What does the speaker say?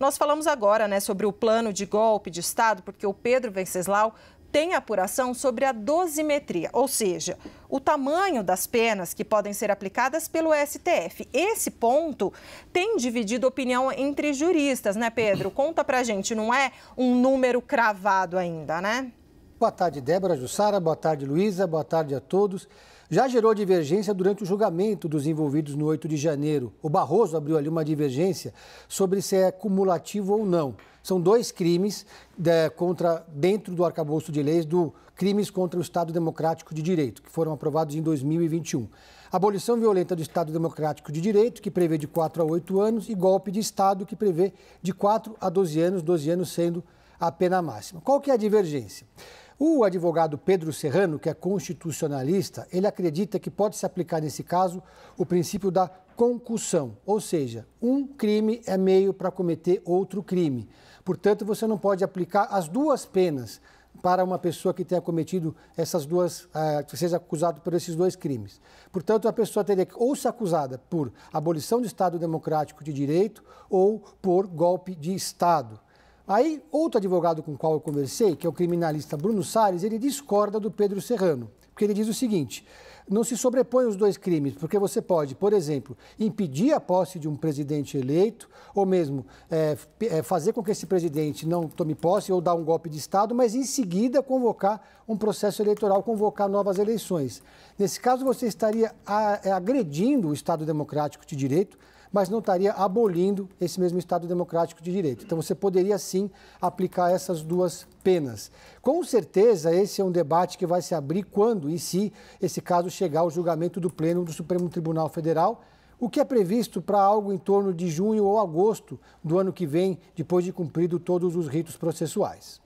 Nós falamos agora né, sobre o plano de golpe de Estado, porque o Pedro Venceslau tem apuração sobre a dosimetria, ou seja, o tamanho das penas que podem ser aplicadas pelo STF. Esse ponto tem dividido opinião entre juristas, né, Pedro? Conta pra gente, não é um número cravado ainda, né? Boa tarde, Débora Jussara, boa tarde, Luísa, boa tarde a todos já gerou divergência durante o julgamento dos envolvidos no 8 de janeiro. O Barroso abriu ali uma divergência sobre se é cumulativo ou não. São dois crimes de, é, contra dentro do arcabouço de leis do crimes contra o Estado Democrático de Direito, que foram aprovados em 2021. Abolição violenta do Estado Democrático de Direito, que prevê de 4 a 8 anos, e golpe de Estado, que prevê de 4 a 12 anos, 12 anos sendo a pena máxima. Qual que é a divergência? O advogado Pedro Serrano, que é constitucionalista, ele acredita que pode se aplicar nesse caso o princípio da concussão, ou seja, um crime é meio para cometer outro crime. Portanto, você não pode aplicar as duas penas para uma pessoa que tenha cometido essas duas, eh, que seja acusado por esses dois crimes. Portanto, a pessoa teria que ou ser acusada por abolição do Estado Democrático de Direito ou por golpe de Estado. Aí, outro advogado com o qual eu conversei, que é o criminalista Bruno Salles, ele discorda do Pedro Serrano, porque ele diz o seguinte: não se sobrepõem os dois crimes, porque você pode, por exemplo, impedir a posse de um presidente eleito, ou mesmo é, é fazer com que esse presidente não tome posse ou dar um golpe de Estado, mas em seguida convocar um processo eleitoral, convocar novas eleições. Nesse caso, você estaria é, agredindo o Estado democrático de direito, mas não estaria abolindo esse mesmo Estado democrático de direito. Então você poderia sim aplicar essas duas penas. Com certeza, esse é um debate que vai se abrir quando e se esse caso chegar ao julgamento do Pleno do Supremo Tribunal Federal, o que é previsto para algo em torno de junho ou agosto do ano que vem, depois de cumprido todos os ritos processuais.